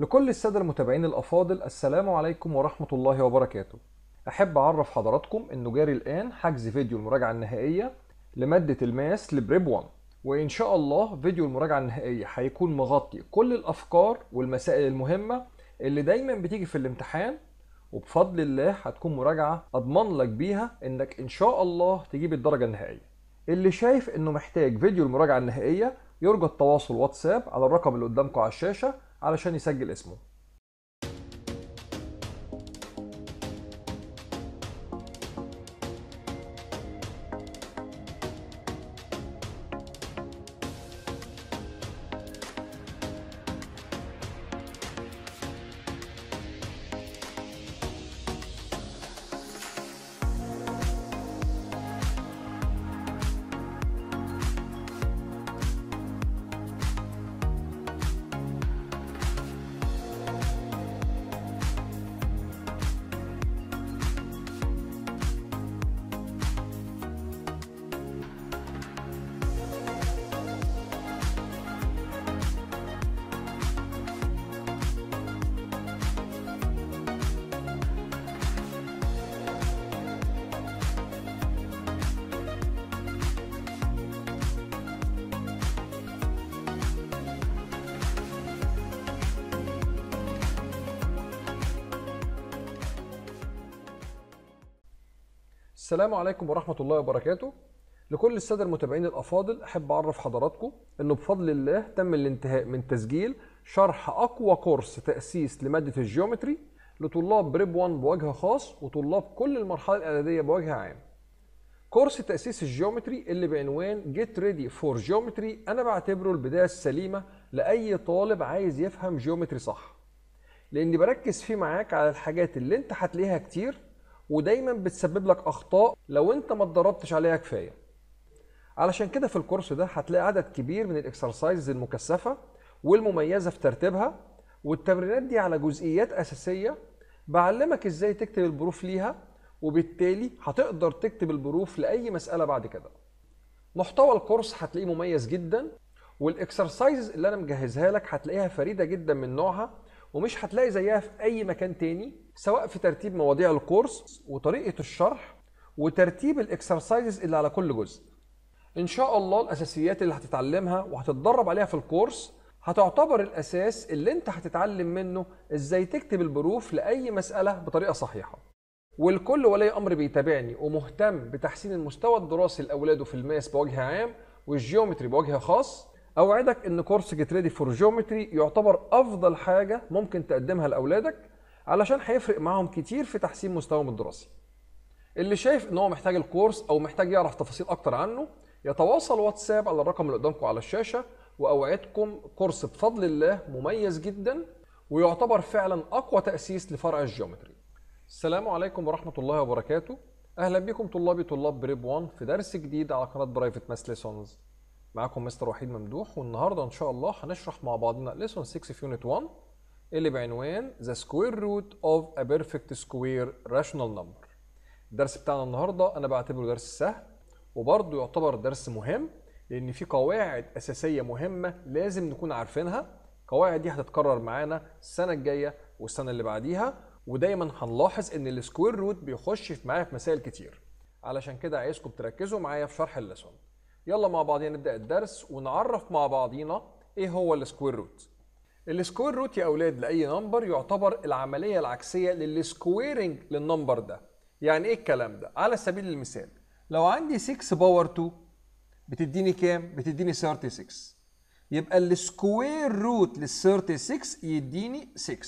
لكل السادة المتابعين الأفاضل السلام عليكم ورحمة الله وبركاته أحب أعرف حضراتكم إنه جاري الآن حجز فيديو المراجعة النهائية لمادة الماس لبريب 1 وإن شاء الله فيديو المراجعة النهائية هيكون مغطي كل الأفكار والمسائل المهمة اللي دايما بتيجي في الامتحان وبفضل الله هتكون مراجعة أضمن لك بيها إنك إن شاء الله تجيب الدرجة النهائية اللي شايف إنه محتاج فيديو المراجعة النهائية يرجى التواصل واتساب على الرقم اللي قدامكم على الشاشة علشان يسجل اسمه السلام عليكم ورحمة الله وبركاته لكل السادة المتابعين الأفاضل أحب أعرف حضراتكم أنه بفضل الله تم الانتهاء من تسجيل شرح أقوى كورس تأسيس لمادة الجيومتري لطلاب بريب 1 بوجه خاص وطلاب كل المرحلة الإعدادية بوجه عام كورس تأسيس الجيومتري اللي بعنوان Get Ready for Geometry أنا بعتبره البداية السليمة لأي طالب عايز يفهم جيومتري صح لأني بركز فيه معاك على الحاجات اللي أنت هتلاقيها كتير ودايما بتسبب لك اخطاء لو انت ما اتدربتش عليها كفايه علشان كده في الكورس ده هتلاقي عدد كبير من الاكسرسايز المكثفه والمميزه في ترتيبها والتمرينات دي على جزئيات اساسيه بعلمك ازاي تكتب البروف ليها وبالتالي هتقدر تكتب البروف لاي مساله بعد كده محتوى الكورس هتلاقيه مميز جدا والاكسرسايز اللي انا مجهزها لك هتلاقيها فريده جدا من نوعها ومش هتلاقي زيها في اي مكان تاني سواء في ترتيب مواضيع الكورس وطريقه الشرح وترتيب الاكسرسايزز اللي على كل جزء ان شاء الله الاساسيات اللي هتتعلمها وهتتدرب عليها في الكورس هتعتبر الاساس اللي انت هتتعلم منه ازاي تكتب البروف لاي مساله بطريقه صحيحه والكل ولي امر بيتابعني ومهتم بتحسين المستوى الدراسي لاولاده في الماس بوجه عام والجيومتري بوجه خاص اوعدك ان كورس جيت ريدي فور جيومتري يعتبر افضل حاجه ممكن تقدمها لاولادك علشان هيفرق معاهم كتير في تحسين مستواهم الدراسي اللي شايف ان هو محتاج الكورس او محتاج يعرف تفاصيل اكتر عنه يتواصل واتساب على الرقم اللي قدامكم على الشاشه واوعدكم كورس بفضل الله مميز جدا ويعتبر فعلا اقوى تاسيس لفرع الجيومتري السلام عليكم ورحمه الله وبركاته اهلا بكم طلابي طلاب بريب 1 في درس جديد على قناه برايفت ماس ليسونز معاكم مستر وحيد ممدوح والنهارده ان شاء الله هنشرح مع بعضنا ليسون 6 في يونت 1 اللي بعنوان ذا سكوير روت اوف ا بيرفكت سكوير راشونال نمبر الدرس بتاعنا النهارده انا بعتبره درس سهل وبرضه يعتبر درس مهم لان في قواعد اساسيه مهمه لازم نكون عارفينها القواعد دي هتتكرر معانا السنه الجايه والسنه اللي بعديها ودايما هنلاحظ ان السكوير روت بيخش في معايا في مسائل كتير علشان كده عايزكم تركزوا معايا في شرح الليسون يلا مع بعضينا نبدأ الدرس ونعرف مع بعضينا ايه هو السكوير روت السكوير روت يا اولاد لاي نمبر يعتبر العمليه العكسيه للسكويرنج للنمبر ده يعني ايه الكلام ده على سبيل المثال لو عندي 6 باور 2 بتديني كام بتديني 36 يبقى السكوير روت لل 36 يديني 6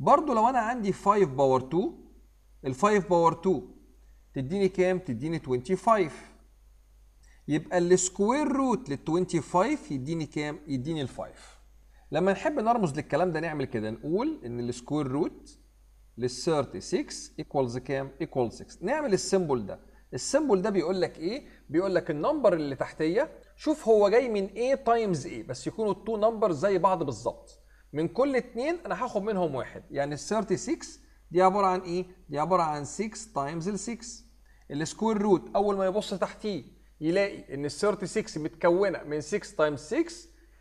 برضو لو انا عندي 5 باور 2 ال 5 باور 2 تديني كام تديني 25 يبقى السكوير روت لل 25 يديني كام؟ يديني ال 5. لما نحب نرمز للكلام ده نعمل كده نقول ان السكوير روت لل 36 ايكوالز كام؟ ايكوال 6. نعمل السيمبل ده. السيمبل ده بيقول لك ايه؟ بيقول لك النمبر اللي تحتيه شوف هو جاي من ايه تايمز ايه بس يكونوا التو نمبر زي بعض بالظبط. من كل اتنين انا هاخد منهم واحد، يعني ال 36 دي عباره عن ايه؟ دي عباره عن 6 تايمز ال 6. السكوير روت اول ما يبص تحتيه يلاقي ان ال 36 متكونه من 6 تايمز 6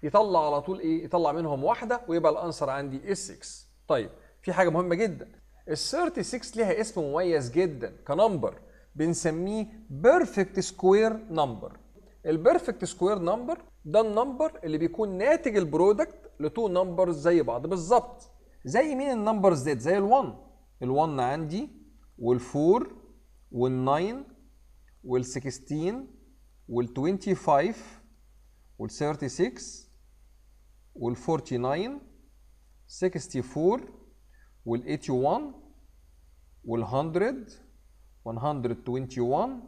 يطلع على طول ايه؟ يطلع منهم واحده ويبقى الانسر عندي ال 6. طيب في حاجه مهمه جدا ال 36 ليها اسم مميز جدا كنمبر بنسميه بيرفكت سكوير نمبر. البيرفكت سكوير نمبر ده النمبر اللي بيكون ناتج البرودكت لتو نمبرز زي بعض بالظبط. زي مين النمبرز ديت؟ زي ال1. ال1 عندي وال4 وال9 وال16 وال 25 وال 36 وال 49 64 وال 81 وال 100 121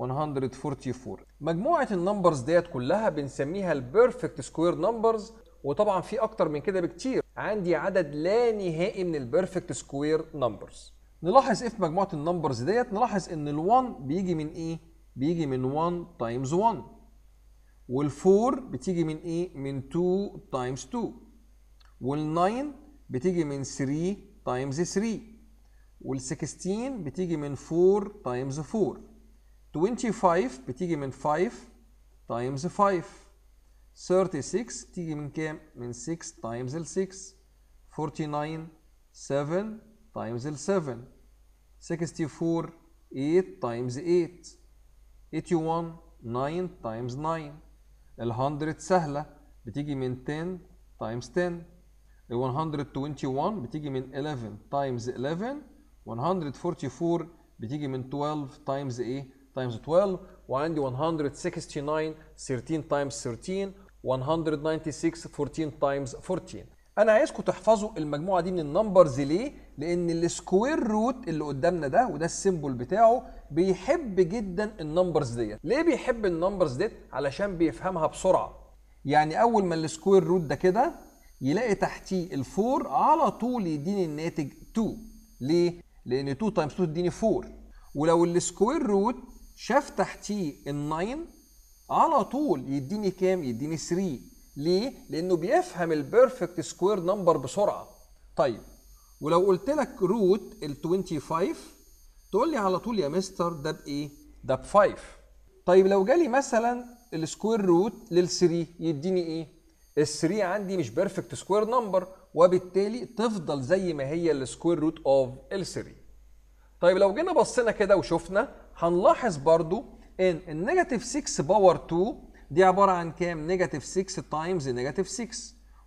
144 مجموعة النمبرز ديت كلها بنسميها البيرفكت سكوير نمبرز وطبعا في اكتر من كده بكتير عندي عدد لا نهائي من البيرفكت سكوير نمبرز نلاحظ ايه في مجموعة النمبرز ديت نلاحظ ان ال1 بيجي من ايه بيجي من 1 تايمز 1 وال4 بتيجي من ايه؟ من 2 تايمز 2 وال9 بتيجي من 3 تايمز 3 وال16 بتيجي من 4 تايمز 4 25 بتيجي من 5 تايمز 5 36 تيجي من كام؟ من 6 تايمز ال 6 49 7 تايمز ال 7 64 8 تايمز 8 81 9 times 9 ال 100 سهلة بتيجي من 10 times 10 ال 121 بتيجي من 11 times 11 144 بتيجي من 12 times ايه times 12 وعندي 169 13 times 13 196 14 times 14 انا عايزكم تحفظوا المجموعه دي من النمبرز ليه لان السكوير روت اللي قدامنا ده وده السيمبل بتاعه بيحب جدا النمبرز ديت ليه بيحب النمبرز ديت علشان بيفهمها بسرعه يعني اول ما السكوير روت ده كده يلاقي تحتيه الفور على طول يديني الناتج 2 ليه لان 2 تايمز 2 تديني 4 ولو السكوير روت شاف تحتيه ال9 على طول يديني كام يديني 3 ليه لانه بيفهم البيرفكت سكوير نمبر بسرعه طيب ولو قلت لك روت ال 25 تقول لي على طول يا مستر ده بايه؟ ده 5 طيب لو جالي مثلا السكوير روت لل 3 يديني ايه؟ ال 3 عندي مش بيرفكت سكوير نمبر وبالتالي تفضل زي ما هي السكوير روت اوف ال 3 طيب لو جينا بصينا كده وشفنا هنلاحظ برضو ان النيجاتيف 6 باور 2 دي عباره عن كام؟ نيجاتيف 6 تايمز نيجاتيف 6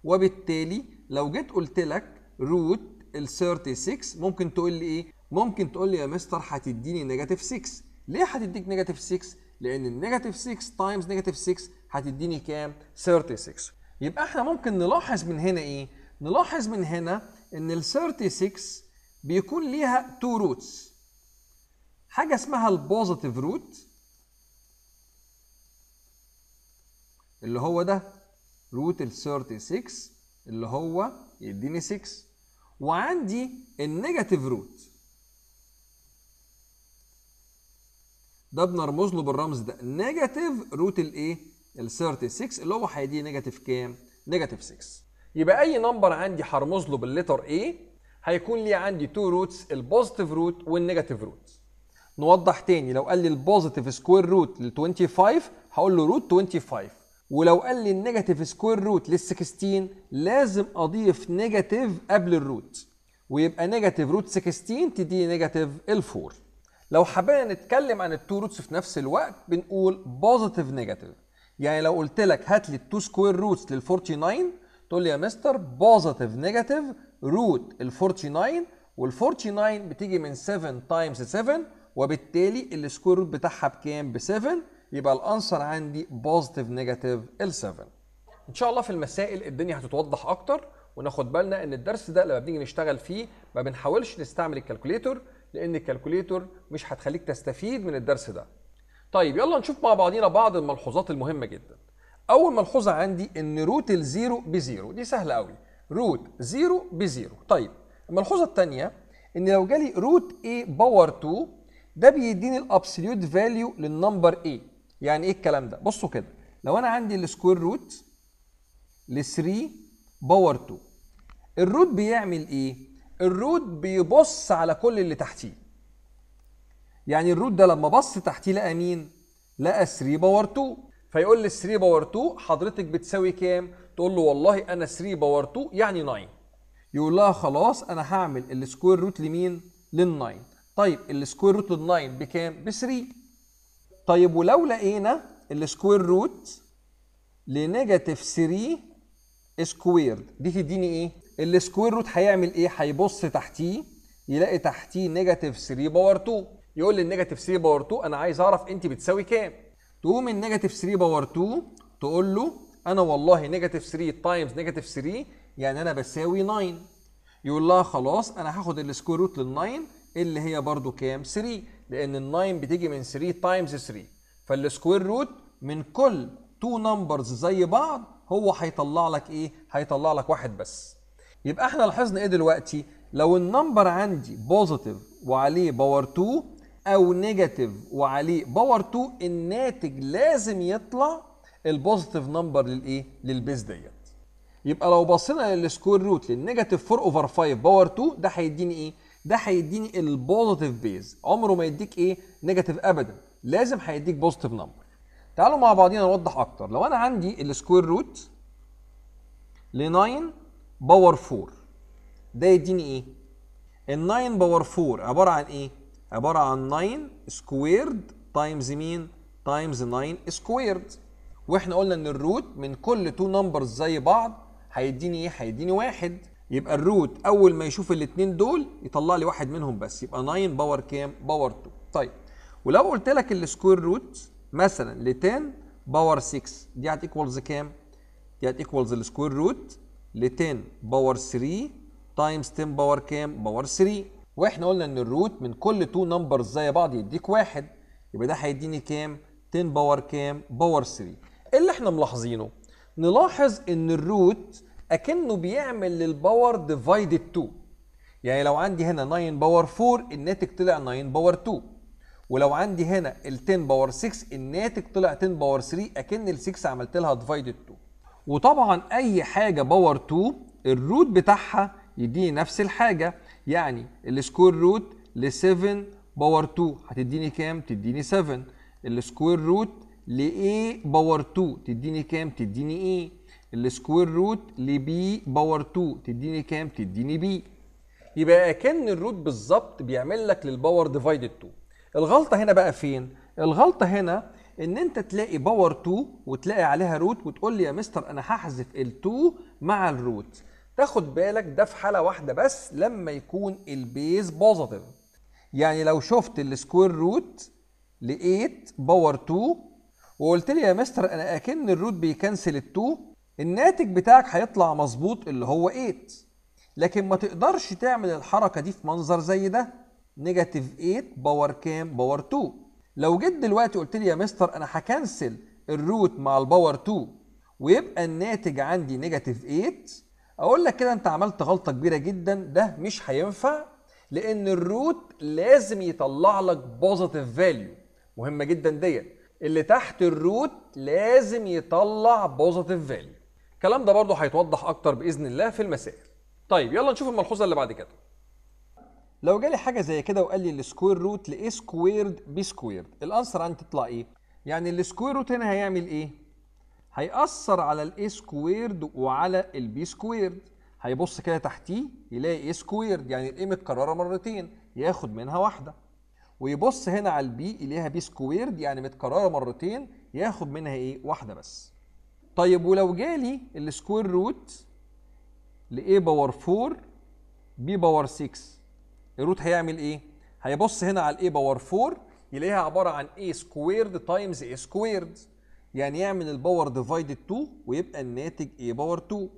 وبالتالي لو جيت قلت لك روت ال 36 ممكن تقول لي ايه؟ ممكن تقول لي يا مستر هتديني نيجاتيف 6 ليه هتديك نيجاتيف 6 لان النيجاتيف 6 تايمز نيجاتيف 6 هتديني كام 36 يبقى احنا ممكن نلاحظ من هنا ايه نلاحظ من هنا ان ال 36 بيكون ليها تو روتس حاجه اسمها البوزيتيف روت اللي هو ده روت ال 36 اللي هو يديني 6 وعندي النيجاتيف روت ده بنرمز له بالرمز ده نيجاتيف روت الايه ال 36 اللي هو هيدي نيجاتيف كام نيجاتيف 6 يبقى اي نمبر عندي هرمز له بالليتر ايه هيكون لي عندي تو روتس البوزيتيف روت والنيجاتيف روت نوضح تاني لو قال لي البوزيتيف سكوير روت لل 25 هقول له روت 25 ولو قال لي النيجاتيف سكوير روت لل 16 لازم اضيف نيجاتيف قبل الروت ويبقى نيجاتيف روت 16 تدي نيجاتيف ال 4 لو حبينا نتكلم عن التو روتس في نفس الوقت بنقول بوزيتيف نيجاتيف يعني لو قلت لك هات لي التو سكوير روتس لل 49 تقول لي يا مستر بوزيتيف نيجاتيف روت ال 49 وال 49 بتيجي من 7 تايمز 7 وبالتالي السكوير روت بتاعها بكام؟ ب 7 يبقى الانسر عندي بوزيتيف نيجاتيف ال 7 ان شاء الله في المسائل الدنيا هتتوضح اكتر وناخد بالنا ان الدرس ده لما بنيجي نشتغل فيه ما بنحاولش نستعمل الكالكوليتر لان الكالكوليتور مش هتخليك تستفيد من الدرس ده طيب يلا نشوف مع بعضينا بعض الملحوظات المهمه جدا اول ملحوظه عندي ان روت الزيرو بزيرو دي سهله قوي روت زيرو بزيرو طيب الملحوظه الثانيه ان لو جالي روت اي باور 2 ده بيديني الابسوليوت فاليو للنمبر اي يعني ايه الكلام ده بصوا كده لو انا عندي السكوير روت ل 3 باور 2 الروت بيعمل ايه الروت بيبص على كل اللي تحتيه يعني الروت ده لما بص تحتيه لقى مين لقى 3 باور 2 فيقول لي 3 باور 2 حضرتك بتساوي كام تقول له والله انا 3 باور 2 يعني 9 يقول لها خلاص انا هعمل السكوير روت لمين لل 9 طيب السكوير روت لل 9 بكام ب 3 طيب ولو لقينا السكوير روت لنيجاتيف 3 سكويرد دي تديني ايه السكوير روت هيعمل ايه هيبص تحتيه يلاقي تحتيه نيجاتيف 3 باور 2 يقول لي النيجاتيف 3 باور 2 انا عايز اعرف انت بتساوي كام تقوم النيجاتيف 3 باور 2 تقول له انا والله نيجاتيف 3 تايمز نيجاتيف 3 يعني انا بساوي 9 يقول لها خلاص انا هاخد السكوير روت لل 9 اللي هي برضو كام 3 لان ال 9 بتيجي من 3 تايمز 3 فالسكوير روت من كل تو نمبرز زي بعض هو هيطلع لك ايه هيطلع لك واحد بس يبقى احنا لاحظنا ايه دلوقتي لو النمبر عندي بوزيتيف وعليه باور 2 او نيجاتيف وعليه باور 2 الناتج لازم يطلع البوزيتيف نمبر للايه للبيز ديت يبقى لو بصينا للسكوير روت للنيجاتيف 4 اوفر 5 باور 2 ده هيديني ايه ده هيديني البوزيتيف بيز عمره ما يديك ايه نيجاتيف ابدا لازم هيديك بوزيتيف نمبر تعالوا مع بعضينا نوضح اكتر لو انا عندي السكوير روت ل 9 باور 4 ده يديني ايه ال 9 باور 4 عباره عن ايه عباره عن 9 سكويرد تايمز مين تايمز 9 سكويرد واحنا قلنا ان الروت من كل تو نمبرز زي بعض هيديني ايه هيديني واحد يبقى الروت اول ما يشوف الاثنين دول يطلع لي واحد منهم بس يبقى 9 باور كام باور 2 طيب ولو قلت لك السكوير روت مثلا ل 10 باور 6 دي هتيكوالز كام دي هتيكوالز السكوير روت ل 10 باور 3 تايمز 10 باور كام؟ باور 3 واحنا قلنا ان الروت من كل 2 نمبرز زي بعض يديك واحد يبقى ده هيديني كام؟ 10 باور كام؟ باور 3 اللي احنا ملاحظينه نلاحظ ان الروت اكنه بيعمل للباور ديفايدد 2 يعني لو عندي هنا 9 باور 4 الناتج طلع 9 باور 2 ولو عندي هنا ال 10 باور 6 الناتج طلع 10 باور 3 اكن ال 6 عملت لها ديفايدد 2 وطبعا اي حاجه باور 2 الروت بتاعها يديني نفس الحاجه يعني السكوير روت ل 7 باور 2 هتديني كام تديني 7 السكوير روت ل a باور 2 تديني كام تديني a إيه. السكوير روت ل b باور 2 تديني كام تديني b يبقى اكن الروت بالظبط بيعمل لك للباور ديفايدد 2 الغلطه هنا بقى فين الغلطه هنا ان انت تلاقي باور 2 وتلاقي عليها روت وتقول لي يا مستر انا هحذف ال2 مع الروت تاخد بالك ده في حاله واحده بس لما يكون البيز بوزيتيف يعني لو شفت السكوير روت ل 8 باور 2 وقلت لي يا مستر انا اكن الروت بيكنسل ال2 الناتج بتاعك هيطلع مظبوط اللي هو 8 لكن ما تقدرش تعمل الحركه دي في منظر زي ده نيجاتيف 8 باور كام باور 2 لو جيت دلوقتي قلت لي يا مستر انا هكنسل الروت مع الباور 2 ويبقى الناتج عندي نيجاتيف 8 اقول لك كده انت عملت غلطه كبيره جدا ده مش هينفع لان الروت لازم يطلع لك بوزيتيف فاليو مهمه جدا ديت اللي تحت الروت لازم يطلع بوزيتيف فاليو الكلام ده برضه هيتوضح اكتر باذن الله في المسائل طيب يلا نشوف الملحوظه اللي بعد كده لو جالي حاجه زي كده وقال لي السكوير روت A سكويرد B سكويرد الانسر عندي تطلع ايه يعني السكوير روت هنا هيعمل ايه هيأثر على A سكويرد وعلى البي سكويرد هيبص كده تحتيه يلاقي ايه سكويرد يعني الايه متكرره مرتين ياخد منها واحده ويبص هنا على البي يلاقيها بي سكويرد يعني متكرره مرتين ياخد منها ايه واحده بس طيب ولو جالي السكوير روت لايه باور 4 بي باور 6 الروت هيعمل ايه هيبص هنا على الاي باور 4 يلاقيها عباره عن a سكويرد تايمز a سكويرد يعني يعمل الباور ديفايدد 2 ويبقى الناتج a باور 2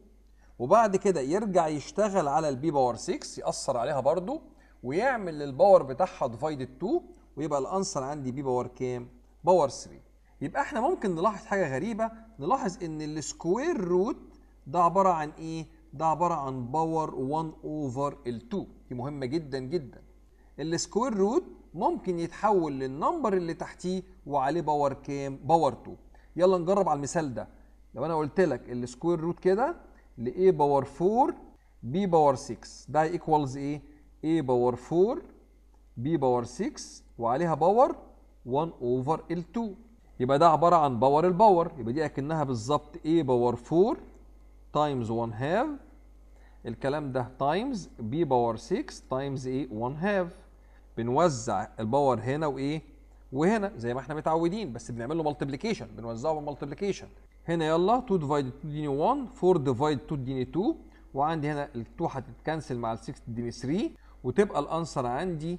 وبعد كده يرجع يشتغل على البي باور 6 ياثر عليها برده ويعمل الباور بتاعها ديفايدد 2 ويبقى الانسر عندي بي باور كام باور 3 يبقى احنا ممكن نلاحظ حاجه غريبه نلاحظ ان السكوير روت ده عباره عن ايه ده عباره عن باور 1 اوفر ال2 دي مهمه جدا جدا السكوير روت ممكن يتحول للنمبر اللي تحتيه وعليه باور كام باور 2 يلا نجرب على المثال ده لو انا قلت لك السكوير روت كده ل a باور 4 b باور 6 ده ايكوالز ايه a باور 4 b باور 6 وعليها باور 1 اوفر ال2 يبقى ده عباره عن باور الباور يبقى دي اكنها بالظبط a باور 4 تايمز 1 هاف الكلام ده تايمز بي باور 6 تايمز ايه 1 هاف بنوزع الباور هنا وايه وهنا زي ما احنا متعودين بس بنعمل له ملتبليكيشن بنوزعه بالملتبليكيشن هنا يلا 2 ديفايد 2 ديني 1 4 ديفايد 2 ديني 2 وعندي هنا ال 2 هتتكنسل مع ال 6 ديني 3 وتبقى الانسر عندي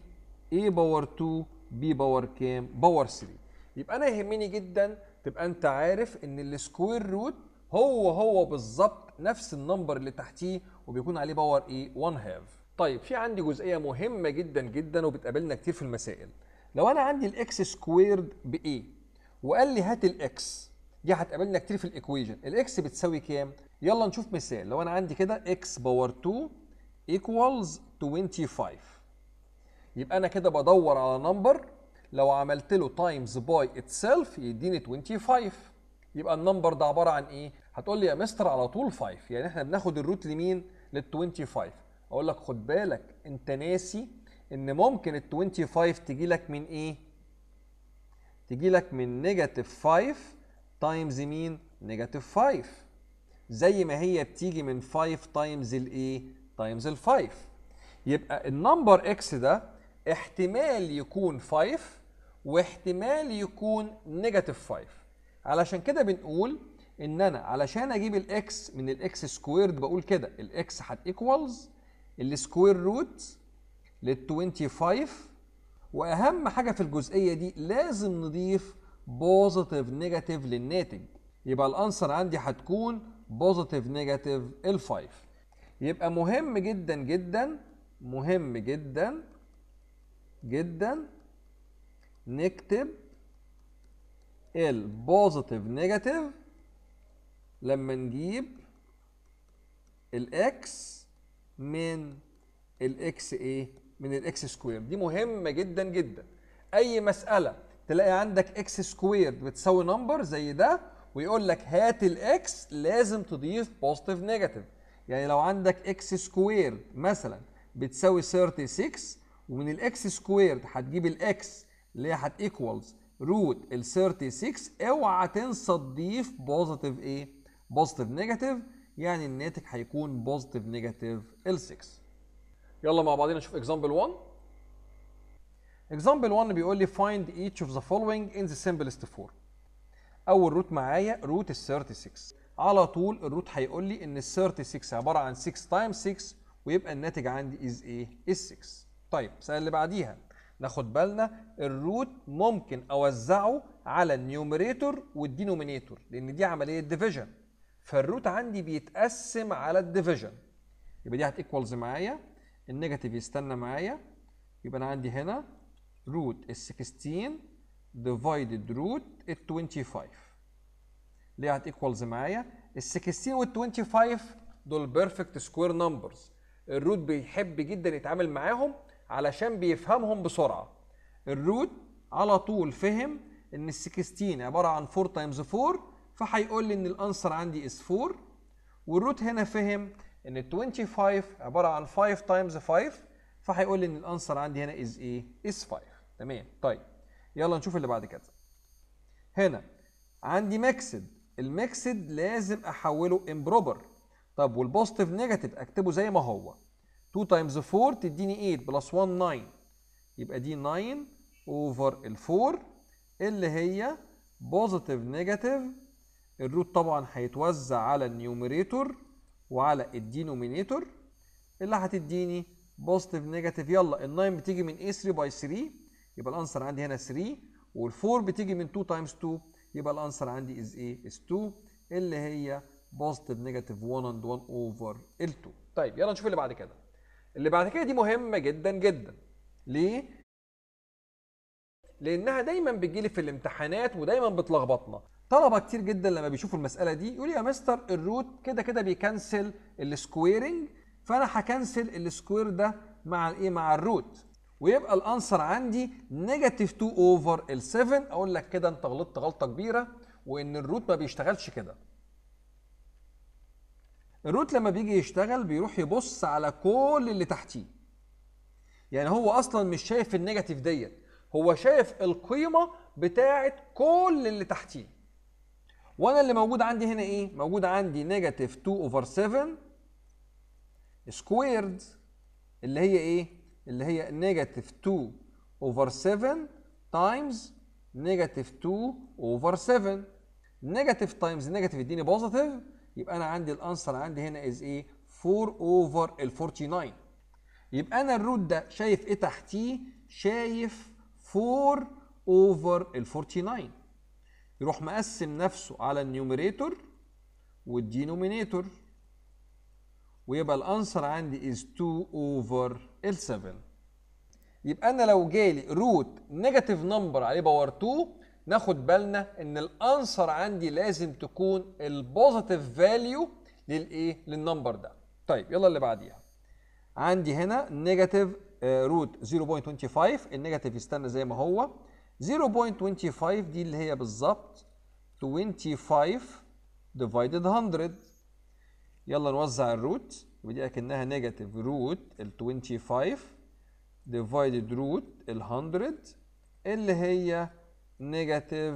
a باور 2 b باور كام باور 3 يبقى انا يهمني جدا تبقى انت عارف ان السكوير روت هو هو بالظبط نفس النمبر اللي تحتيه وبيكون عليه باور ايه 1 هاف طيب في عندي جزئيه مهمه جدا جدا وبتقابلنا كتير في المسائل لو انا عندي الاكس سكويرد بايه وقال لي هات الاكس دي هتقابلنا كتير في الايكويجن الاكس بتساوي كام يلا نشوف مثال لو انا عندي كده اكس باور 2 ايكوالز 25 يبقى انا كده بدور على نمبر لو عملت له تايمز باي اتسيلف يديني 25 يبقى النمبر ده عباره عن ايه هتقول لي يا مستر على طول 5 يعني احنا بناخد الروت لمين لل 25 اقول لك خد بالك انت ناسي ان ممكن ال 25 تجي لك من ايه تجي لك من نيجاتيف 5 تايمز مين نيجاتيف 5 زي ما هي بتيجي من 5 تايمز الايه تايمز ال 5 إيه؟ يبقى النمبر اكس ده احتمال يكون 5 واحتمال يكون نيجاتيف 5 علشان كده بنقول ان انا علشان اجيب الاكس من الاكس سكويرد بقول كده الاكس هتيكوالز السكوير روت لل 25 واهم حاجه في الجزئيه دي لازم نضيف بوزيتيف نيجاتيف للناتج يبقى الانسر عندي هتكون بوزيتيف نيجاتيف ال5 يبقى مهم جدا جدا مهم جدا جدا نكتب البوزيتيف نيجاتيف لما نجيب الاكس من الاكس ايه من الاكس سكوير دي مهمه جدا جدا اي مساله تلاقي عندك اكس سكوير بتساوي نمبر زي ده ويقول لك هات الاكس لازم تضيف بوزيتيف نيجاتيف يعني لو عندك اكس سكوير مثلا بتساوي 36 ومن الاكس سكوير هتجيب الاكس اللي هي هتيكوالز روت ال 36 اوعى تنسى تضيف بوزيتيف ايه؟ بوزيتيف نيجاتيف يعني الناتج هيكون بوزيتيف نيجاتيف ال 6 يلا مع بعضنا نشوف اكزامبل 1 اكزامبل 1 بيقول لي فايند ايتش اوف ذا فولوينج ان ذا سمبلست فورم اول روت معايا روت ال 36 على طول الروت هيقول لي ان ال 36 عباره عن 6 تايم 6 ويبقى الناتج عندي از ايه؟ از 6 طيب السؤال اللي بعديها ناخد بالنا الروت ممكن اوزعه على النيوميريتور والدينومينيتور لان دي عمليه ديفيجن فالروت عندي بيتقسم على الديفيجن يبقى دي هتيكوالز معايا النيجاتيف يستنى معايا يبقى انا عندي هنا روت ال 16 ديفايدد روت ال 25 ليه هتيكوالز معايا ال 16 وال 25 دول بيرفكت سكوير نمبرز الروت بيحب جدا يتعامل معاهم علشان بيفهمهم بسرعه الروت على طول فهم ان ال 16 عباره عن 4 تايمز 4 فهيقول لي ان الانسر عندي از 4 والروت هنا فهم ان ال 25 عباره عن 5 تايمز 5 فهيقول لي ان الانسر عندي هنا از ايه؟ از 5 تمام طيب يلا نشوف اللي بعد كده هنا عندي ميكسد الميكسد لازم احوله امبروبر طب والبوزيتيف نيجاتيف اكتبه زي ما هو 2 تايمز 4 تديني 8 بلس 1 9 يبقى دي 9 اوفر ال 4 اللي هي بوزيتيف نيجاتيف الروت طبعا هيتوزع على النيوميريتور وعلى الدينومينيتور اللي هتديني بوزيتيف نيجاتيف يلا ال 9 بتيجي من ايه 3 باي 3 يبقى الانسر عندي هنا 3 وال 4 بتيجي من 2 تايمز 2 يبقى الانسر عندي از ايه از 2 اللي هي بوزيتيف نيجاتيف 1 اند 1 اوفر ال 2 طيب يلا نشوف اللي بعد كده اللي بعد كده دي مهمه جدا جدا ليه لانها دايما بتجيلي في الامتحانات ودايما بتلخبطنا طلبه كتير جدا لما بيشوفوا المساله دي يقول يا مستر الروت كده كده بيكنسل السكويرنج فانا هكنسل السكوير ده مع الايه مع الروت ويبقى الانسر عندي نيجاتيف 2 اوفر ال 7 اقول لك كده انت غلطت غلطه كبيره وان الروت ما بيشتغلش كده الروت لما بيجي يشتغل بيروح يبص على كل اللي تحتيه يعني هو اصلا مش شايف النيجاتيف ديت هو شايف القيمه بتاعه كل اللي تحتيه وانا اللي موجود عندي هنا ايه موجود عندي نيجاتيف 2 اوفر 7 سكويرد اللي هي ايه اللي هي نيجاتيف 2 اوفر 7 تايمز نيجاتيف 2 اوفر 7 نيجاتيف تايمز نيجاتيف يديني بوزيتيف يبقى انا عندي الانسر عندي هنا از ايه 4 اوفر ال 49 يبقى انا الروت ده شايف ايه تحتيه شايف 4 اوفر ال 49 يروح مقسم نفسه على النيوميريتور والدينومينيتور ويبقى الانسر عندي از 2 اوفر ال 7 يبقى انا لو جالي روت نيجاتيف نمبر عليه باور 2 ناخد بالنا ان الانسر عندي لازم تكون البوزيتيف فاليو للايه للنمبر ده طيب يلا اللي بعديها عندي هنا نيجاتيف روت 0.25 النيجاتيف يستنى زي ما هو 0.25 دي اللي هي بالظبط 25 ديفايدد 100 يلا نوزع الروت ودي اكنها نيجاتيف روت ال 25 ديفايدد روت ال 100 اللي هي نيجاتيف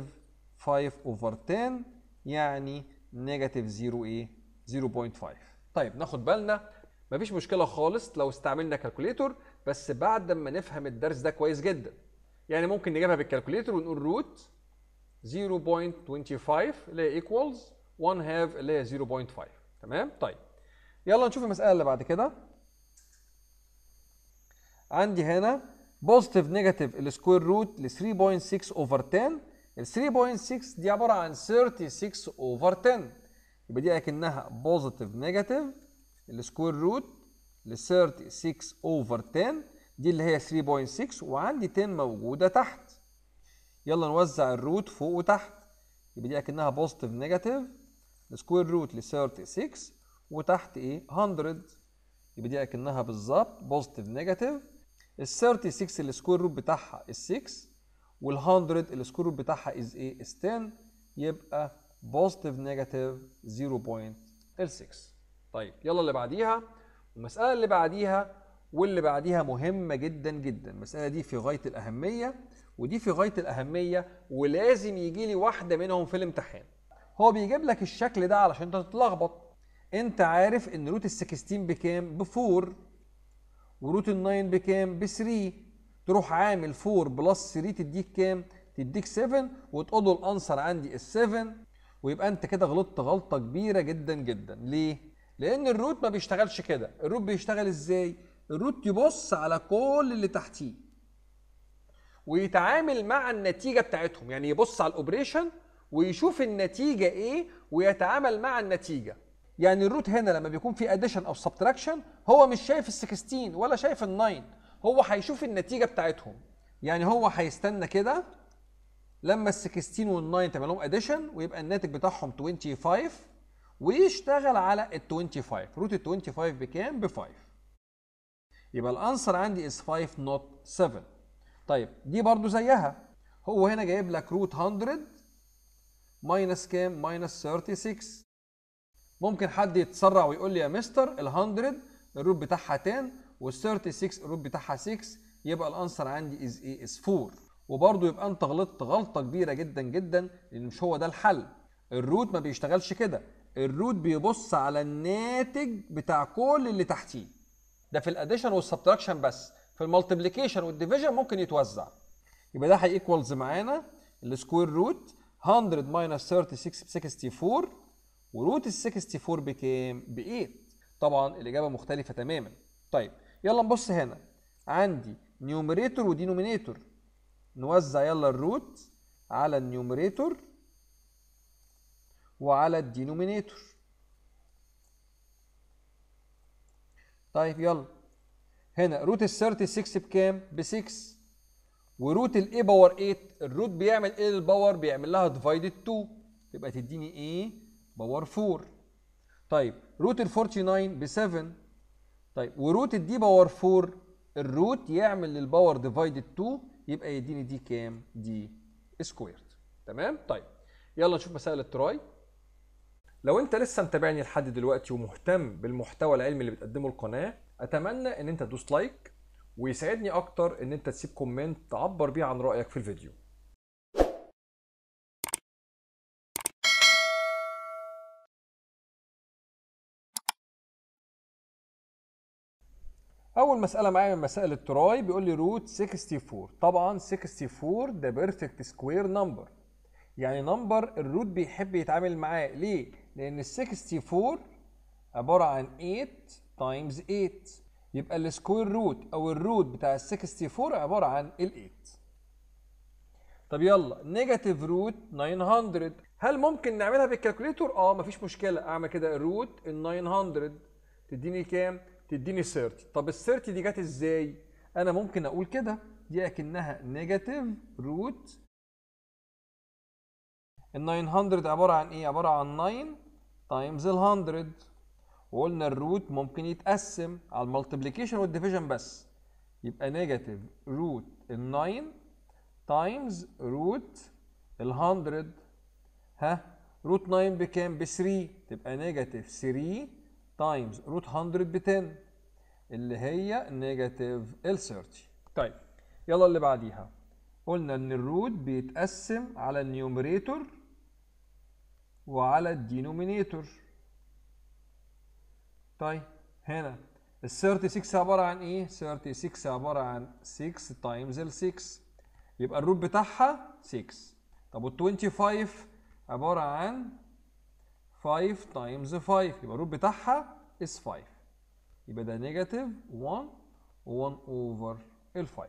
5 اوفر 10 يعني نيجاتيف 0 ايه 0.5 طيب ناخد بالنا مفيش مشكله خالص لو استعملنا كالكوليتر بس بعد ما نفهم الدرس ده كويس جدا يعني ممكن نجيبها بالكالكوليتر ونقول روت 0.25 اللي هي ايكوالز 1 هاف اللي هي 0.5 تمام طيب يلا نشوف المساله اللي بعد كده عندي هنا بوزيتيف نيجاتيف السكوير روت ل 3.6 اوفر 10 ال 3.6 دي عباره عن 36 اوفر 10 يبقى دي اكنها بوزيتيف نيجاتيف السكوير روت ل 36 اوفر 10 دي اللي هي 3.6 وعندي 10 موجوده تحت يلا نوزع الروت فوق وتحت يبقى دي اكنها بوزيتيف نيجاتيف السكوير روت ل 36 وتحت ايه 100 يبقى دي اكنها بالظبط بوزيتيف نيجاتيف ايه؟ ال 36 السكوير روت بتاعها ال 6 وال 100 السكوير روت بتاعها از ايه؟ از 10 يبقى بوزيتيف نيجاتيف 0.6 طيب يلا اللي بعديها المسألة اللي بعديها واللي بعديها مهمة جدا جدا المسألة دي في غاية الأهمية ودي في غاية الأهمية ولازم يجي لي واحدة منهم في الامتحان هو بيجيب لك الشكل ده علشان انت تتلخبط انت عارف ان روت ال 16 بكام؟ بفور وروت ال 9 بكام؟ ب 3 تروح عامل 4 بلس 3 تديك كام؟ تديك 7 وتقول له الانسر عندي ال 7 ويبقى انت كده غلطت غلطه كبيره جدا جدا ليه؟ لان الروت ما بيشتغلش كده الروت بيشتغل ازاي؟ الروت يبص على كل اللي تحتيه ويتعامل مع النتيجه بتاعتهم يعني يبص على الاوبريشن ويشوف النتيجه ايه ويتعامل مع النتيجه يعني الروت هنا لما بيكون في اديشن او سبتراكشن هو مش شايف ال 16 ولا شايف ال 9 هو هيشوف النتيجه بتاعتهم يعني هو هيستنى كده لما ال 16 وال 9 تعمل لهم اديشن ويبقى الناتج بتاعهم 25 ويشتغل على ال 25 روت ال 25 بكام؟ ب 5 يبقى الانسر عندي از 5 نوت 7 طيب دي برضو زيها هو هنا جايب لك روت 100 ماينس كام؟ ماينس 36 ممكن حد يتسرع ويقول لي يا مستر ال100 الروت بتاعها 10 وال36 الروت بتاعها 6 يبقى الانسر عندي از ايه از 4 وبرضه يبقى انت غلطت غلطه كبيره جدا جدا لان مش هو ده الحل الروت ما بيشتغلش كده الروت بيبص على الناتج بتاع كل اللي تحتيه ده في الاديشن والسبتراكشن بس في المالتيبليكيشن والديفيجن ممكن يتوزع يبقى ده هيكوالز معانا السكوير روت 100 ماينس 36 ب 64 وروت ال 64 بكام؟ ب 8 طبعا الاجابه مختلفه تماما طيب يلا نبص هنا عندي نيوميريتور ودينومينيتور نوزع يلا الروت على النيوميريتور وعلى الدينومينيتور طيب يلا هنا روت ال 36 بكام؟ ب 6 وروت A باور 8 الروت بيعمل ايه للباور؟ بيعمل لها ديفايد 2 تبقى تديني ايه؟ باور 4 طيب روت ال 49 ب 7 طيب وروت الدي باور 4 الروت يعمل للباور ديفايدد 2 يبقى يديني دي كام دي سكويرد تمام طيب يلا نشوف مسائل التراي لو انت لسه متابعني لحد دلوقتي ومهتم بالمحتوى العلمي اللي بتقدمه القناه اتمنى ان انت تدوس لايك ويسعدني اكتر ان انت تسيب كومنت تعبر بيه عن رايك في الفيديو اول مساله معايا من مسائل التراي بيقول لي روت 64 طبعا 64 ده بيرفكت سكوير نمبر يعني نمبر الروت بيحب يتعامل معاه ليه لان ال 64 عباره عن 8 تايمز 8 يبقى السكوير روت او الروت بتاع ال 64 عباره عن ال 8 طب يلا نيجاتيف روت 900 هل ممكن نعملها بالكالكوليتر اه مفيش مشكله اعمل كده الروت ال 900 تديني كام تديني 30 طب ال 30 دي جت ازاي انا ممكن اقول كده دي اكنها نيجاتيف روت ال 900 عباره عن ايه عباره عن 9 تايمز ال 100 وقلنا الروت ممكن يتقسم على المالتيبليكيشن والديفيجن بس يبقى نيجاتيف روت ال 9 تايمز روت ال 100 ها روت 9 بكام ب 3 تبقى نيجاتيف 3 تايمز روت 100 ب 10 اللي هي نيجاتيف ال 30 طيب يلا اللي بعديها قلنا ان الروت بيتقسم على النيومريتور وعلى الدينومينيتور طيب هنا ال 36 عباره عن ايه 36 عباره عن 6 تايمز ال 6 يبقى الروت بتاعها 6 طب وال 25 عباره عن 5 تايمز 5 يبقى الروت بتاعها is 5 يبقى ده نيجاتيف 1 1 اوفر ال 5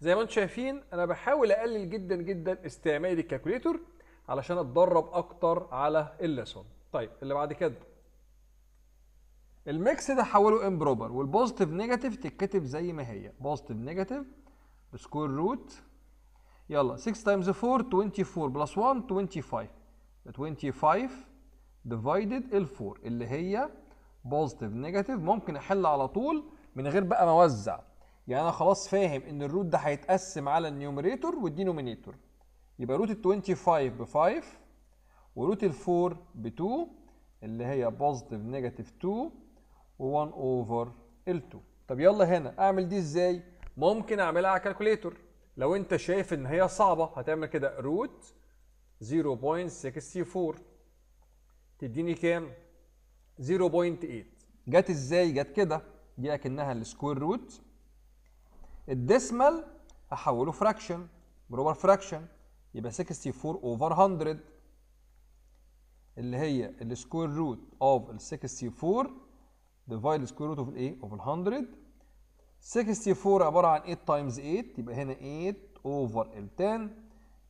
زي ما انتم شايفين انا بحاول اقلل جدا جدا استعمالي للكالكوليتور علشان اتدرب اكتر على الليسون طيب اللي بعد كده الميكس ده حوله امبروبر والبوزيتيف نيجاتيف تتكتب زي ما هي بوزيتيف نيجاتيف سكوير روت يلا 6 تايمز 4 24 بلس 1 25 25 ديفايدد ال 4 اللي هي بوزيتيف نيجاتيف ممكن احل على طول من غير بقى ما اوزع يعني انا خلاص فاهم ان الروت ده هيتقسم على النيوميريتور والدينومينيتور يبقى روت ال 25 ب 5 وروت ال 4 ب 2 اللي هي بوزيتيف نيجاتيف 2 و1 اوفر ال 2 طب يلا هنا اعمل دي ازاي ممكن اعملها على كالكوليتور لو انت شايف ان هي صعبه هتعمل كده روت 0.64 تديني كام 0.8 جت ازاي جت كده دي اكنها السكوير روت الديسمال هحوله فراكشن بروبر فراكشن يبقى 64 اوفر 100 اللي هي السكوير روت اوف ال 64 ديفايد السكوير روت اوف الايه اوف ال 100 64 عباره عن 8 تايمز 8 يبقى هنا 8 اوفر ال 10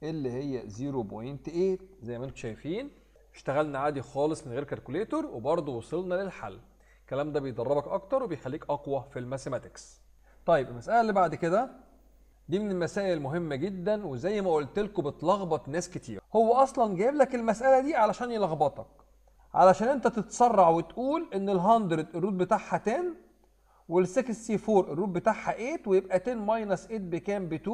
اللي هي 0.8 زي ما انتم شايفين اشتغلنا عادي خالص من غير كالكوليتور وبرضه وصلنا للحل الكلام ده بيدربك اكتر وبيخليك اقوى في الماثيماتكس طيب المساله اللي بعد كده دي من المسائل المهمه جدا وزي ما قلت لكم بتلخبط ناس كتير هو اصلا جايب لك المساله دي علشان يلخبطك علشان انت تتسرع وتقول ان ال100 الروت بتاعها 10 وال 64 الروت بتاعها 8 ويبقى 10 ماينس 8 بكام ب2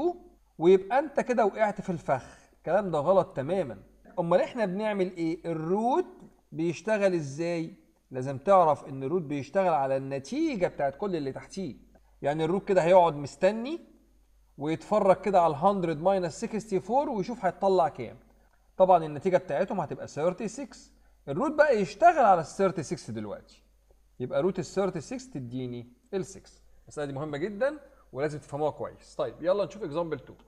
ويبقى انت كده وقعت في الفخ الكلام ده غلط تماما امال احنا بنعمل ايه الروت بيشتغل ازاي لازم تعرف ان الروت بيشتغل على النتيجه بتاعت كل اللي تحتيه يعني الروت كده هيقعد مستني ويتفرج كده على 100 ماينس 64 ويشوف هيطلع كام طبعا النتيجه بتاعتهم هتبقى 36 الروت بقى يشتغل على ال 36 دلوقتي يبقى روت ال 36 تديني ال 6 المساله دي مهمه جدا ولازم تفهموها كويس طيب يلا نشوف اكزامبل 2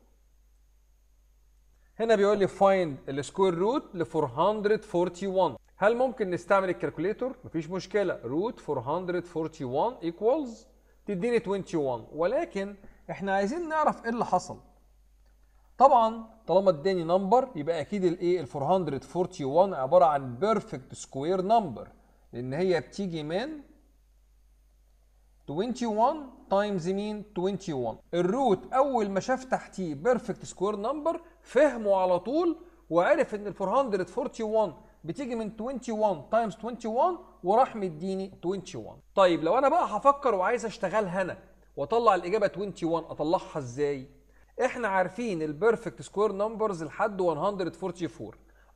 هنا بيقول لي فايند السكوير روت ل 441 هل ممكن نستعمل الكالكوليتور؟ مفيش مشكله روت 441 ايكوالز تديني 21 ولكن احنا عايزين نعرف ايه اللي حصل طبعا طالما اداني نمبر يبقى اكيد الايه ال 441 عباره عن بيرفكت سكوير نمبر لان هي بتيجي من 21 تايمز مين 21 الروت اول ما شاف تحتيه بيرفكت سكوير نمبر فهمه على طول وعرف ان ال 441 بتيجي من 21 تايمز 21 وراح مديني 21 طيب لو انا بقى هفكر وعايز اشتغلها انا واطلع الاجابه 21 اطلعها ازاي احنا عارفين البيرفكت سكوير نمبرز لحد 144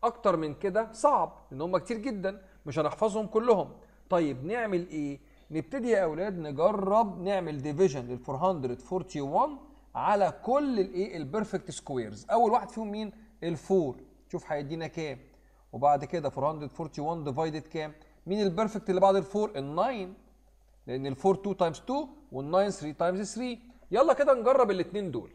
اكتر من كده صعب لان هم كتير جدا مش هنحفظهم كلهم طيب نعمل ايه نبتدي يا اولاد نجرب نعمل ديفيجن لل 441 على كل الايه البيرفكت سكويرز اول واحد فيهم مين الفور شوف هيدينا كام وبعد كده 441 ديفايدد كام مين البيرفكت اللي بعد الفور ال9 لان الفور 2 تايمز 2 وال9 3 تايمز 3 يلا كده نجرب الاثنين دول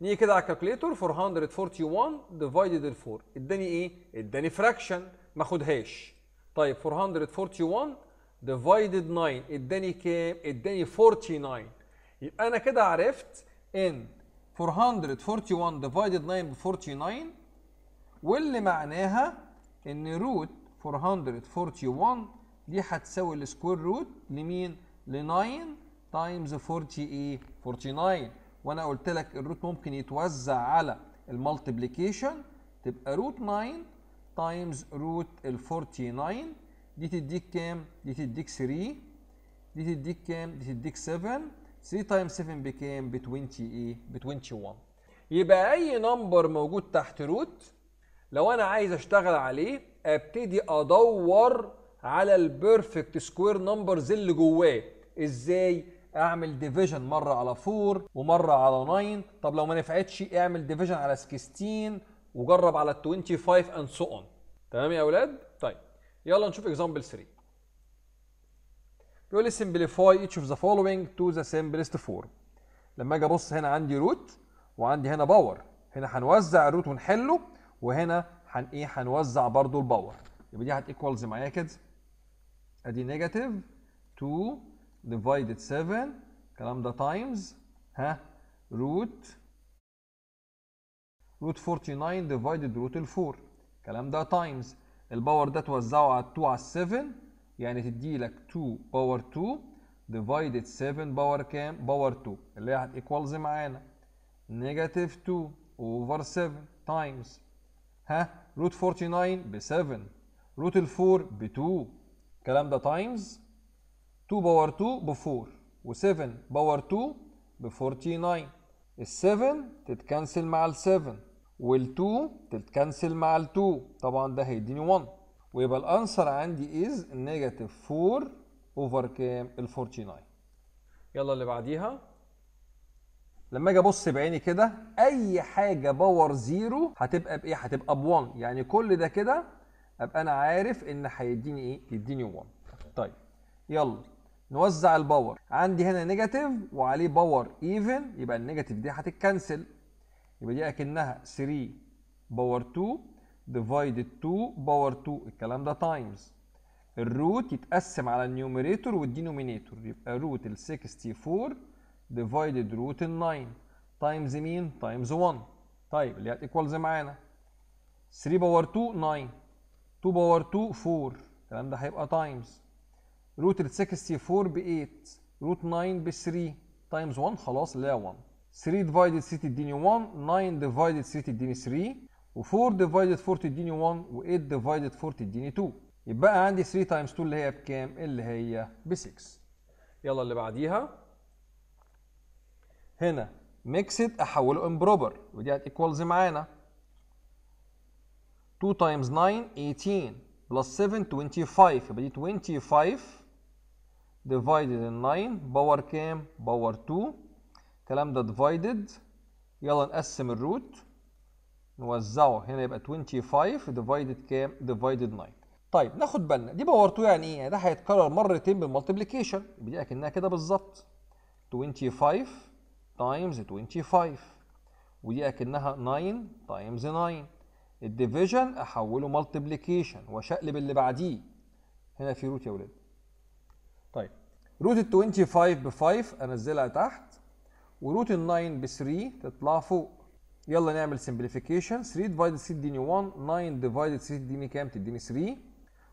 نيجي كده على الكالكوليتور 441 ديفايدد الفور اداني ايه اداني فراكشن ما خدهاش طيب 441 ديفايدد 9 اداني كام؟ اداني 49 يبقى انا كده عرفت ان 441 ديفايدد 9 ب 49 واللي معناها ان روت 441 دي هتساوي السكوير روت لمين؟ ل 9 تايمز 48 49 وانا قلت لك الروت ممكن يتوزع على الملتبليكيشن تبقى روت 9 تايمز روت ال 49 دي تديك كام دي تديك 3 دي تديك كام دي تديك 7 3 تايم 7 بكام ب 20 ايه ب 21 يبقى اي نمبر موجود تحت روت لو انا عايز اشتغل عليه ابتدي ادور على البيرفكت سكوير نمبرز اللي جواه ازاي اعمل ديفيجن مره على 4 ومره على 9 طب لو ما نفعتش اعمل ديفيجن على 16 وجرب على 25 اند سو اون تمام يا اولاد طيب يلا نشوف اكزامبل 3 بيقول لي سمبليفاي ايتش اوف ذا فولوينج تو ذا سمبلست فورم لما اجي ابص هنا عندي روت وعندي هنا باور هنا هنوزع الروت ونحله وهنا هن ايه هنوزع برضو الباور يبقى دي هتيكوالز معايا كده ادي نيجاتيف 2 ديفايدد 7 الكلام ده تايمز ها روت روت 49 ديفايدد روت 4 الكلام ده تايمز الباور ده توزعه على 2 على 7 يعني تدي لك 2 باور 2 ديفايدد 7 باور كام؟ باور 2 اللي هي هتيكوالز معانا نيجاتيف 2 اوفر 7 تايمز ها روت 49 ب 7 روت ال 4 ب 2 الكلام ده تايمز 2 باور 2 ب 4 و7 باور 2 ب 49 ال 7 تتكنسل مع ال 7 وال2 تتكنسل مع ال2 طبعا ده هيديني 1 ويبقى الانسر عندي از نيجاتيف 4 اوفر كام ال 49 يلا اللي بعديها لما اجي ابص بعيني كده اي حاجه باور زيرو هتبقى بايه هتبقى ب1 يعني كل ده كده ابقى انا عارف ان هيديني ايه يديني 1 طيب يلا نوزع الباور عندي هنا نيجاتيف وعليه باور ايفن يبقى النيجاتيف دي هتتكنسل يبقى دي اكنها 3 باور 2 ديفايدد 2 باور 2 الكلام ده تايمز الروت يتقسم على النيوميريتور والدينومينيتور يبقى روت ال 64 ديفايدد روت ال 9 تايمز مين؟ تايمز 1 طيب اللي هي ايكوالز معانا 3 باور 2 9 2 باور 2 4 الكلام ده هيبقى تايمز روت ال 64 ب 8 روت 9 ب 3 تايمز 1 خلاص اللي هي 1 3 divided 6 تديني 1 9 divided 6 تديني 3 و4 divided 4 تديني 1 و8 divided 4 تديني 2 يبقى عندي 3 times 2 اللي هي بكام اللي هي ب 6 يلا اللي بعديها هنا ميكسد احوله امبروبر ودي هتيكوالز معانا 2 تايمز 9 18 بلس 7 25 يبقى دي 25 ديفايدد 9 باور كام باور 2 الكلام ده divided يلا نقسم الروت نوزعه هنا يبقى 25 divided كام divided 9 طيب ناخد بالنا دي باور 2 يعني ايه يعني ده هيتكرر مرتين بالمالتيبليكيشن دي اكنها كده بالظبط 25 times 25 ودي اكنها 9 times 9 الديفيجن احوله مالتيبليكيشن واشقلب اللي بعديه هنا في روت يا ولاد طيب روت ال 25 ب 5 انزلها تحت وروت ال 9 ب 3 تطلع فوق يلا نعمل سمبليفيكيشن 3 ديفايد 6 تديني 1 9 ديفايد 6 تديني كام تديني 3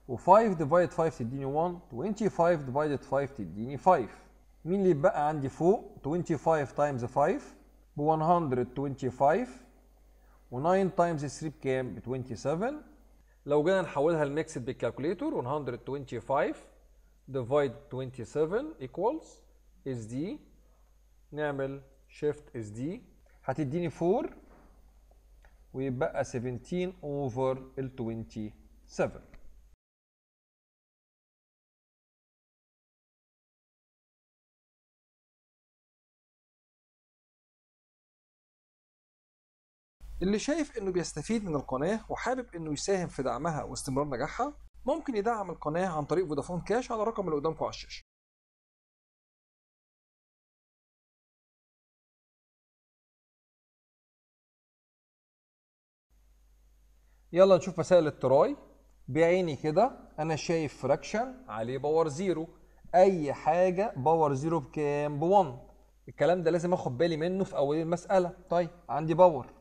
و5 ديفايد 5 تديني 1 25 ديفايد 5 تديني 5 مين اللي يتبقى عندي فوق 25 تايمز 5 ب 125 و9 تايمز 3 بكام ب 27 لو جينا نحولها لميكسد بالكالكوليتور 125 ديفايد 27 ايكوالز اس دي نعمل شيفت اس دي هتديني 4 ويبقى 17 اوفر ال 27 اللي شايف انه بيستفيد من القناه وحابب انه يساهم في دعمها واستمرار نجاحها ممكن يدعم القناه عن طريق فودافون كاش على الرقم اللي قدامكم على الشاشه يلا نشوف مسائل التراي بعيني كده انا شايف فراكشن عليه باور زيرو اي حاجه باور زيرو بكام ب 1 الكلام ده لازم اخد بالي منه في اول المساله طيب عندي باور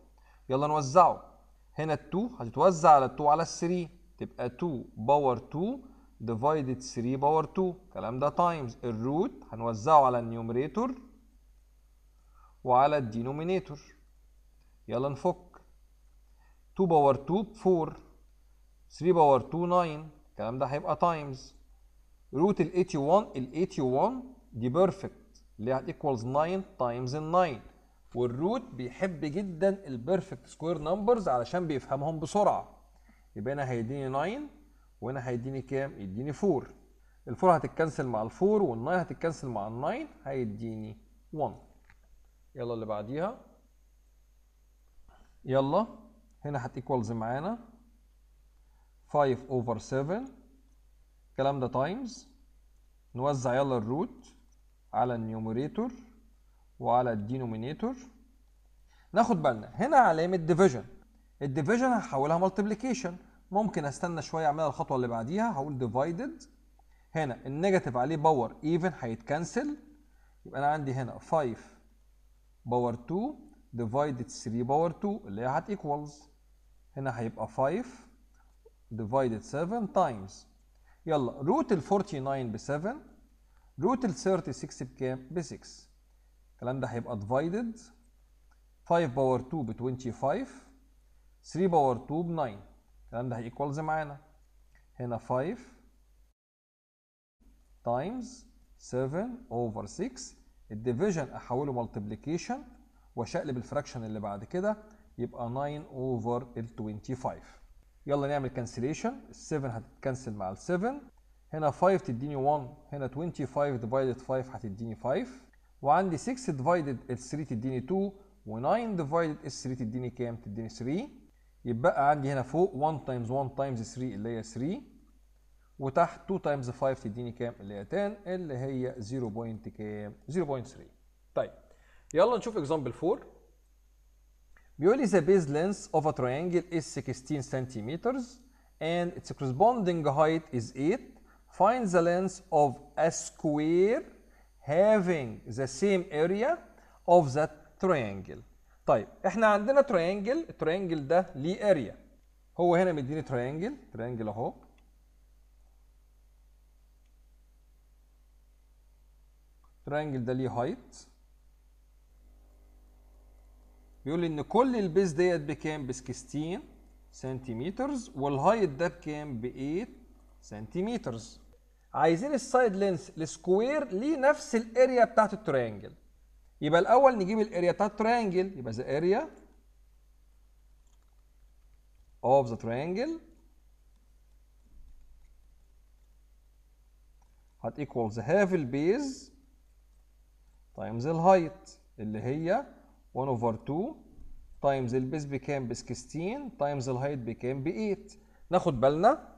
يلا نوزعه هنا ال 2 هتتوزع على ال 2 على ال 3 تبقى 2 باور 2 ديفايدد 3 باور 2 الكلام ده تايمز الروت هنوزعه على النيومريتور وعلى الدينومينيتور يلا نفك 2 باور 2 ب 4 3 باور 2 9 الكلام ده هيبقى تايمز روت ال 81 ال 81 دي بيرفكت اللي هي ايكوالز 9 تايمز ال 9 والروت بيحب جدا البيرفكت سكوير نمبرز علشان بيفهمهم بسرعه يبقى هنا هيديني 9 وهنا هيديني كام؟ يديني 4 ال4 هتتكنسل مع ال4 وال9 هتتكنسل مع ال9 هيديني 1 يلا اللي بعديها يلا هنا هتيكوالز معانا 5 اوفر 7 الكلام ده تايمز نوزع يلا الروت على النيوميريتور وعلى الدينومينيتور ناخد بالنا هنا علامه ديفيجن الديفيجن هحولها مالتيبليكيشن ممكن استنى شويه اعملها الخطوه اللي بعديها هقول ديفايدد هنا النيجاتيف عليه باور ايفن هيتكنسل يبقى انا عندي هنا 5 باور 2 ديفايدد 3 باور 2 اللي هي هتيكوالز هنا هيبقى 5 divided 7 times يلا روت ال 49 ب 7 روت ال 36 بكام؟ ب 6 الكلام ده هيبقى divided 5 باور 2 ب 25 3 باور 2 ب 9 الكلام ده هيكوالز معانا هنا 5 times 7 over 6 الديفيجن احوله multiplication واشقلب الفراكشن اللي بعد كده يبقى 9 اوفر ال 25 يلا نعمل كانسليشن ال 7 هتتكنسل مع ال 7 هنا 5 تديني 1 هنا 25 ديفايدد 5 هتديني 5 وعندي 6 ديفايدد ال 3 تديني 2 و9 ديفايدد ال 3 تديني كام؟ تديني 3 يبقى عندي هنا فوق 1 تايمز 1 تايمز 3 اللي هي 3 وتحت 2 تايمز 5 تديني كام؟ اللي هي 10 اللي هي 0. كام؟ 0.3 طيب يلا نشوف اكزامبل 4 Purely the base length of a triangle is 16 centimeters and its corresponding height is 8. Find the length of a square having the same area of that triangle. طيب احنا عندنا triangle التريانجل ده ليه area هو هنا مديني triangle triangle اهو triangle ده ليه height بيقول لي ان كل البيز ديت بكام ب 16 سنتيمتر والهايت ده بكام ب 8 سنتيمتر عايزين السايد لينس السكوير ليه نفس الاريا بتاعت التريانجل يبقى الاول نجيب الاريا بتاعت التريانجل يبقى ذا اريا اوف ذا تريانجل هت ذا هاف البيز تايمز الهايت اللي هي 1 over 2 تايمز البيس بكام ب 16 تايمز الهايت بكام ب 8 ناخد بالنا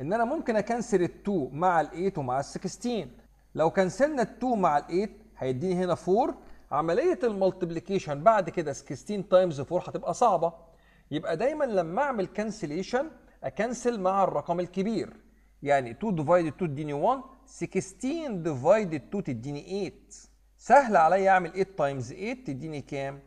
ان انا ممكن اكنسل ال 2 مع ال 8 ومع ال 16 لو كنسلنا ال 2 مع ال 8 هيديني هنا 4 عمليه الملتبليكيشن بعد كده 16 تايمز 4 هتبقى صعبه يبقى دايما لما اعمل كانسليشن اكنسل مع الرقم الكبير يعني 2 ديفايد 2 تديني 1 16 ديفايد 2 تديني 8 سهل عليا اعمل 8 تايمز 8 تديني كام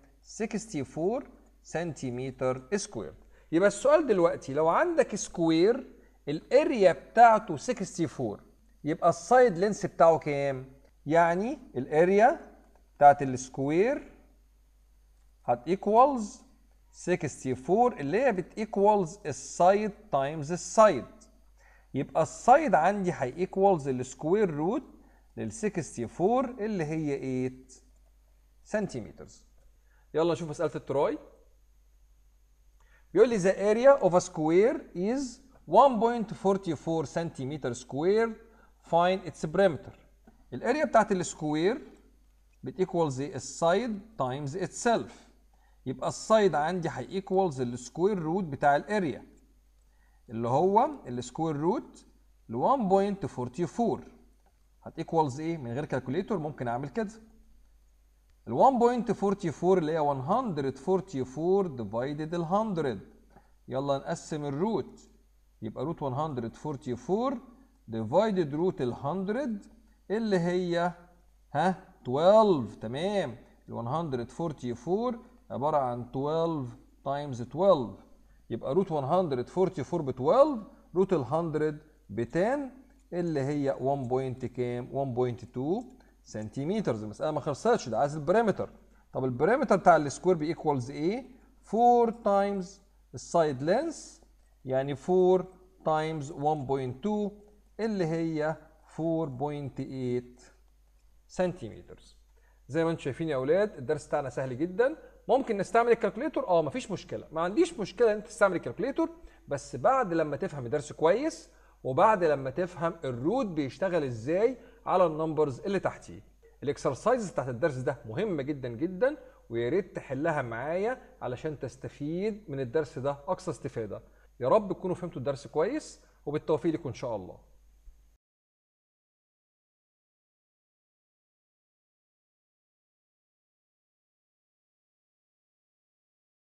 64 سنتيمتر سكوير يبقى السؤال دلوقتي لو عندك سكوير الاريا بتاعته 64 يبقى السايد لينس بتاعه كام يعني الاريا بتاعت السكوير هت ايكوالز 64 اللي هي بت ايكوالز السايد تايمز السايد يبقى السايد عندي هي ايكوالز السكوير روت لل 64 اللي هي 8 سنتيمتر يلا نشوف مساله التراي بيقول لي the area of a square is 1.44 سنتيمتر سكوير find its perimeter الاريا بتاعت السكوير زي السايد تايمز اتسلف يبقى السايد عندي هيكوالز السكوير روت بتاع الاريا اللي هو السكوير روت ل 1.44 هتيكوالز ايكوالز ايه من غير كالكوليتور ممكن اعمل كده ال 1.44 اللي هي 144 ديفايدد ال 100 يلا نقسم الروت يبقى روت 144 ديفايدد روت ال 100 اللي هي ها 12 تمام ال 144 عبارة عن 12 تايمز 12 يبقى روت 144 ب 12 روت ال 100 ب 10 اللي هي 1. كام 1.2 سنتيمتر المساله ما خلصتش ده عايز البريمتر طب البريمتر بتاع السكوير بيكوالز ايه 4 تايمز السايد لينس يعني 4 تايمز 1.2 اللي هي 4.8 سنتيمتر زي ما انتم شايفين يا اولاد الدرس بتاعنا سهل جدا ممكن نستعمل الكالكوليتور اه مفيش مشكله ما عنديش مشكله ان انت تستعمل الكالكوليتور بس بعد لما تفهم الدرس كويس وبعد لما تفهم الروت بيشتغل ازاي على النمبرز اللي تحتيه الاكسرسايز بتاعت الدرس ده مهمه جدا جدا ويا ريت تحلها معايا علشان تستفيد من الدرس ده اقصى استفاده يا رب تكونوا فهمتوا الدرس كويس وبالتوفيق لكم ان شاء الله